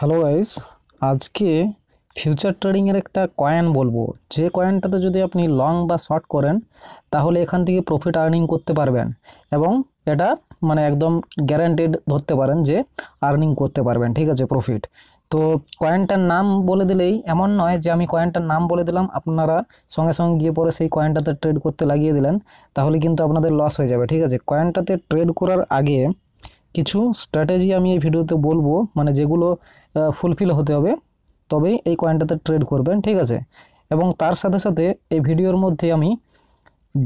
hello guys আজকে future ট্রেডিংয়ের একটা কয়েন বলবো যে কয়েনটাতে যদি আপনি লং বা শর্ট করেন তাহলে এখান থেকে প্রফিট আর্নিং করতে পারবেন এবং এটা মানে একদম গ্যারান্টেড ধরতে পারেন যে আর্নিং করতে পারবেন ঠিক আছে প্রফিট তো কয়েনটার নাম বলে দিলেই এমন নয় যে আমি কয়েনটার নাম বলে দিলাম আপনারা সঙ্গে সঙ্গে গিয়ে পরে সেই কয়েনটাতে ট্রেড করতে লাগিয়ে দিলেন তাহলে কিন্তু আপনাদের লস হয়ে যাবে ঠিক আছে কয়েনটাতে ট্রেড করার আগে কিছু স্ট্র্যাটেজি আমি এই ভিডিওতে বলবো মানে যেগুলো ফুলফিল হতে হবে তবেই এই কয়েনটাতে ট্রেড করবেন ঠিক আছে এবং তার সাথে সাথে এই ভিডিওর মধ্যে আমি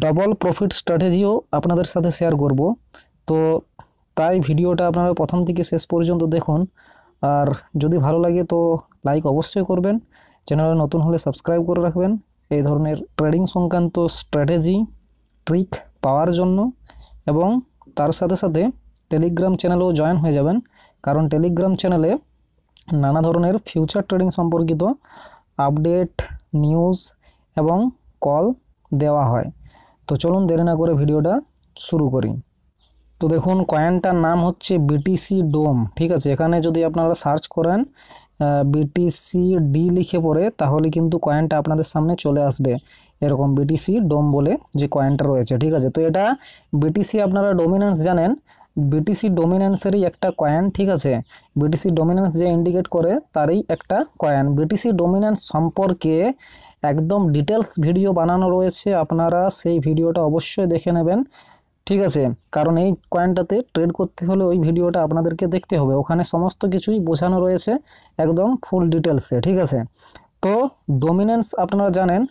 ডবল প্রফিট স্ট্র্যাটেজিও আপনাদের সাথে শেয়ার করব তো তাই ভিডিওটা আপনারা প্রথম থেকে শেষ পর্যন্ত দেখুন আর যদি ভালো লাগে তো লাইক অবশ্যই করবেন চ্যানেলে নতুন হলে সাবস্ক্রাইব করে রাখবেন এই ধরনের ট্রেডিং সংক্রান্ত স্ট্র্যাটেজি ট্রিক পাওয়ার জন্য এবং তার সাথে সাথে টেলিগ্রাম চ্যানেলেও জয়েন হয়ে যাবেন কারণ টেলিগ্রাম চ্যানেলে নানা ধরনের ফিউচার ট্রেডিং সম্পর্কিত আপডেট নিউজ এবং কল দেওয়া হয় তো চলুন দেরি না করে ভিডিওটা শুরু করি তো দেখুন কয়েনটার নাম হচ্ছে বিটিসি ডোম ঠিক আছে এখানে যদি আপনারা সার্চ করেন বিটিসি ডি লিখে পড়ে তাহলে কিন্তু কয়েনটা আপনাদের সামনে চলে আসবে এরকম বিটিসি ডোম বলে যে কয়েনটা রয়েছে ঠিক আছে তো এটা বিটিসি আপনারা ডোমিনেন্স জানেন বিটিসি ডোমিনেন্সেরই একটা কয়েন ঠিক আছে বিটিসি ডোমিনেন্স যে ইন্ডিকেট করে তারই একটা কয়েন বিটিসি ডোমিনেন্স সম্পর্কে একদম ডিটেলস ভিডিও বানানো রয়েছে আপনারা সেই ভিডিওটা অবশ্যই দেখে নেবেন ঠিক আছে কারণ এই কয়েনটাতে ট্রেড করতে হলে ওই ভিডিওটা আপনাদেরকে দেখতে হবে ওখানে সমস্ত কিছুই বোঝানো রয়েছে একদম ফুল ডিটেলসে ঠিক আছে তো ডোমিনেন্স আপনারা জানেন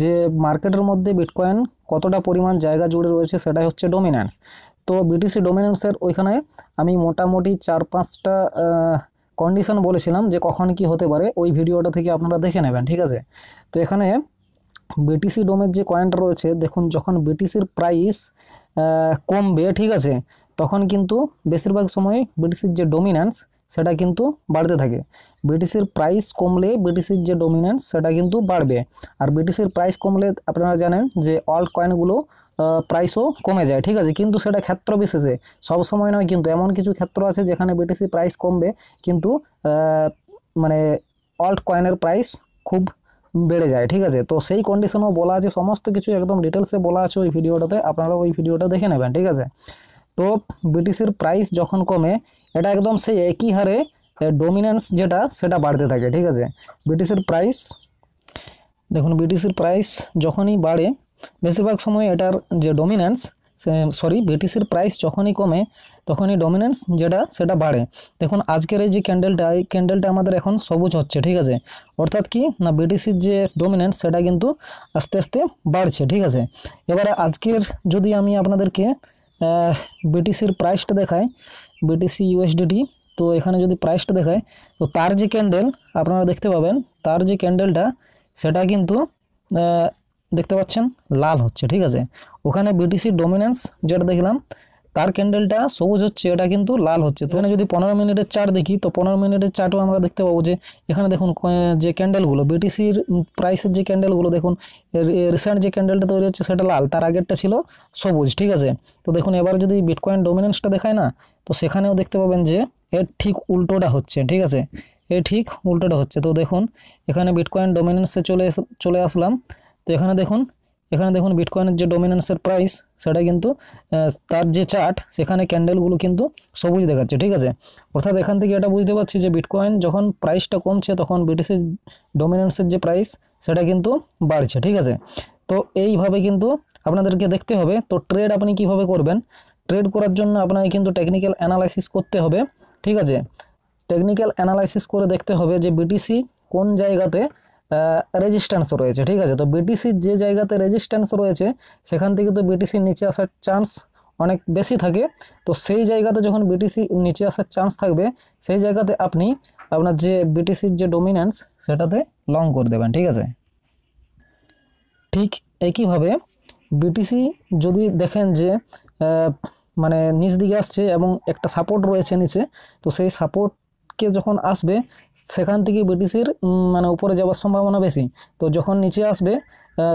যে মার্কেটের মধ্যে বিটকয়েন কতটা পরিমাণ জায়গা জুড়ে রয়েছে সেটাই হচ্ছে ডোমিন্যান্স তো বিটিসি ডোমিন্যান্সের ওইখানে আমি মোটামুটি চার পাঁচটা কন্ডিশন বলেছিলাম যে কখন কি হতে পারে ওই ভিডিওটা থেকে আপনারা দেখে নেবেন ঠিক আছে তো এখানে বিটিসি ডোমের যে কয়েনটা রয়েছে দেখুন যখন বিটিসির প্রাইস কমবে ঠিক আছে তখন কিন্তু বেশিরভাগ সময় বিটিসির যে ডোমিন্যান্স সেটা কিন্তু বাড়তে থাকে ব্রিটিশের প্রাইস কমলে ব্রিটিশের যে ডমিনেন্স সেটা কিন্তু বাড়বে আর ব্রিটিশের প্রাইস কমলে আপনারা জানেন যে অল্ট কয়েনগুলো প্রাইসও কমে যায় ঠিক আছে কিন্তু সেটা ক্ষেত্র বিশেষে সব সময় নয় কিন্তু এমন কিছু ক্ষেত্র আছে যেখানে ব্রিটিশের প্রাইস কমবে কিন্তু মানে অল্ট কয়েনের প্রাইস খুব বেড়ে যায় ঠিক আছে তো সেই কন্ডিশনও বলা আছে সমস্ত কিছু একদম ডিটেলসে বলা আছে ওই ভিডিওটাতে আপনারা ওই ভিডিওটা দেখে নেবেন ঠিক আছে তো বিটিসির প্রাইস যখন কমে এটা একদম সেই একই হারে ডোমিনেন্স যেটা সেটা বাড়তে থাকে ঠিক আছে বিটিসির প্রাইস দেখুন বিটিসির প্রাইস যখনই বাড়ে বেশিরভাগ সময় এটার যে ডোমিনেন্স সরি বিটিসির প্রাইস যখনই কমে তখনই ডমিনেন্স যেটা সেটা বাড়ে দেখুন আজকের এই যে ক্যান্ডেলটা এই ক্যান্ডেলটা আমাদের এখন সবুজ হচ্ছে ঠিক আছে অর্থাৎ কি না বিটিসির যে ডমিনেন্স সেটা কিন্তু আস্তে আস্তে বাড়ছে ঠিক আছে এবারে আজকের যদি আমি আপনাদেরকে বিটিসির প্রাইসটা দেখায় বিটিসি ইউএসডিটি তো এখানে যদি প্রাইসটা দেখায় তো তার যে ক্যান্ডেল আপনারা দেখতে পাবেন তার যে ক্যান্ডেলটা সেটা কিন্তু দেখতে পাচ্ছেন লাল হচ্ছে ঠিক আছে ওখানে বিটিসি ডোমিনেন্স যেটা দেখলাম তার ক্যান্ডেলটা সবুজ হচ্ছে এটা কিন্তু লাল হচ্ছে তো এখানে যদি পনেরো মিনিটের চার্ট দেখি তো পনেরো মিনিটের চার্টও আমরা দেখতে পাবো যে এখানে দেখুন যে ক্যান্ডেলগুলো বিটিসির প্রাইসের যে ক্যান্ডেলগুলো দেখুন রিসেন্ট যে ক্যান্ডেলটা তৈরি হচ্ছে সেটা লাল তার আগেরটা ছিল সবুজ ঠিক আছে তো দেখুন এবার যদি বিটকয়েন ডোমিনেন্সটা দেখায় না তো সেখানেও দেখতে পাবেন যে এর ঠিক উল্টোটা হচ্ছে ঠিক আছে এ ঠিক উল্টোটা হচ্ছে তো দেখুন এখানে বিটকয়েন ডোমিনেন্সে চলে চলে আসলাম তো এখানে দেখুন এখানে দেখুন বিটকয়েনের যে ডোমিনেন্সের প্রাইস সেটা কিন্তু তার যে চার্ট সেখানে ক্যান্ডেলগুলো কিন্তু সবুজ দেখাচ্ছে ঠিক আছে অর্থাৎ এখান থেকে এটা বুঝতে পারছি যে বিটকয়েন যখন প্রাইসটা কমছে তখন বিটিসির ডোমিনেন্সের যে প্রাইস সেটা কিন্তু বাড়ছে ঠিক আছে তো এইভাবে কিন্তু আপনাদেরকে দেখতে হবে তো ট্রেড আপনি কিভাবে করবেন ট্রেড করার জন্য আপনাকে কিন্তু টেকনিক্যাল অ্যানালাইসিস করতে হবে ঠিক আছে টেকনিক্যাল অ্যানালাইসিস করে দেখতে হবে যে বিটিসি কোন জায়গাতে রেজিস্ট্যান্স রয়েছে ঠিক আছে তো বিটিসির যে জায়গাতে রেজিস্ট্যান্স রয়েছে সেখান থেকে তো বিটিসির নিচে আসার চান্স অনেক বেশি থাকে তো সেই জায়গাতে যখন বিটিসি নিচে আসার চান্স থাকবে সেই জায়গাতে আপনি আপনার যে বিটিসির যে ডোমিনেন্স সেটাতে লং করে দেবেন ঠিক আছে ঠিক একইভাবে বিটিসি যদি দেখেন যে মানে নিচ দিকে আসছে এবং একটা সাপোর্ট রয়েছে নিচে তো সেই সাপোর্ট কে যখন আসবে সেখান থেকে বিটিসির মানে উপরে যাওয়ার সম্ভাবনা বেশি তো যখন নিচে আসবে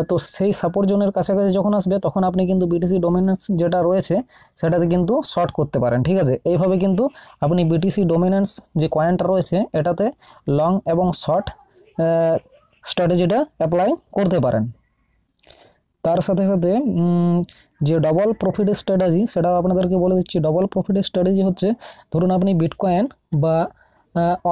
তো সেই সাপোর্ট জোনের কাছাকাছি যখন আসবে তখন আপনি কিন্তু বিটিসি ডোমিনেন্স যেটা রয়েছে সেটাতে কিন্তু শর্ট করতে পারেন ঠিক আছে এইভাবে কিন্তু আপনি বিটিসি ডোমিনেন্স যে কয়েনটা রয়েছে এটাতে লং এবং শর্ট স্ট্র্যাটেজিটা অ্যাপ্লাই করতে পারেন তার সাথে সাথে যে ডবল প্রফিট স্ট্র্যাটাজি সেটাও আপনাদেরকে বলে দিচ্ছি ডবল প্রফিট স্ট্র্যাটেজি হচ্ছে ধরুন আপনি বিটকয়েন বা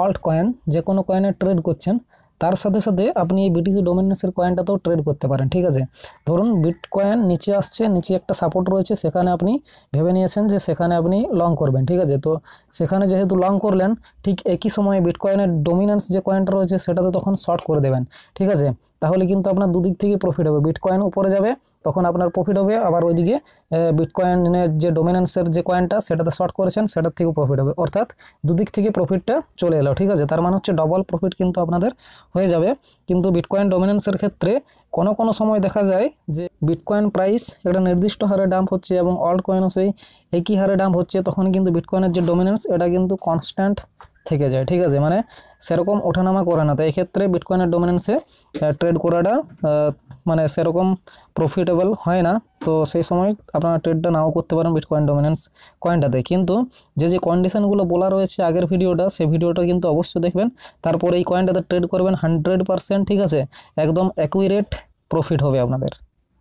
অল্ট কয়েন যে কোনো কয়েনে ট্রেড করছেন তার সাথে সাথে আপনি এই বিটিসি ডোমিনেন্সের কয়েনটাতেও ট্রেড করতে পারেন ঠিক আছে ধরুন বিট কয়েন নিচে আসছে নিচে একটা সাপোর্ট রয়েছে সেখানে আপনি ভেবে নিয়েছেন যে সেখানে আপনি লং করবেন ঠিক আছে তো সেখানে যেহেতু লং করলেন ঠিক একই সময়ে বিট কয়েনের ডোমিনেন্স যে কয়েনটা রয়েছে সেটাতে তখন শর্ট করে দেবেন ঠিক আছে তাহলে কিন্তু আপনার দুদিক থেকে প্রফিট হবে বিট কয়েন উপরে যাবে তখন আপনার প্রফিট হবে আবার ওইদিকে বিট কয়েনের যে ডোমিনেন্সের যে কয়েনটা সেটাতে শর্ট করেছেন সেটার থেকেও প্রফিট হবে অর্থাৎ দুদিক থেকে প্রফিটটা চলে এলো ঠিক আছে তার মানে হচ্ছে ডবল প্রফিট কিন্তু আপনাদের হয়ে যাবে কিন্তু বিটকয়েন ডমিনেন্সের ক্ষেত্রে কোনো কোনো সময় দেখা যায় যে বিটকয়েন প্রাইস একটা নির্দিষ্ট হারে ডাম্প হচ্ছে এবং অল্ড কয়েনও সেই একই হারে ডাম্প হচ্ছে তখন কিন্তু বিটকয়েনের যে ডমিনেন্স এটা কিন্তু কনস্ট্যান্ট থেকে যায় ঠিক আছে মানে সেরকম ওঠানামা করে না তাই ক্ষেত্রে বিটকয়েনের ডোমিনেন্সে ট্রেড করাটা মানে সেরকম প্রফিটেবল হয় না তো সেই সময় আপনারা ট্রেডটা নাও করতে পারেন বিটকয়েন ডমিনেন্স কয়েনটাতে কিন্তু যে যে কন্ডিশানগুলো বলা রয়েছে আগের ভিডিওটা সেই ভিডিওটা কিন্তু অবশ্যই দেখবেন তারপর এই কয়েনটাতে ট্রেড করবেন হান্ড্রেড পারসেন্ট ঠিক আছে একদম অ্যাকুইরেট প্রফিট হবে আপনাদের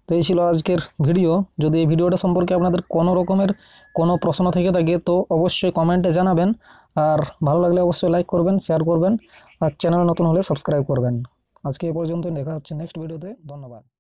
তো এই ছিল আজকের ভিডিও যদি এই ভিডিওটা সম্পর্কে আপনাদের কোনো রকমের কোনো প্রশ্ন থেকে থাকে তো অবশ্যই কমেন্টে জানাবেন আর ভালো লাগলে অবশ্যই লাইক করবেন শেয়ার করবেন আর চ্যানেল নতুন হলে সাবস্ক্রাইব করবেন আজকে এ পর্যন্ত দেখা হচ্ছে নেক্সট ভিডিওতে ধন্যবাদ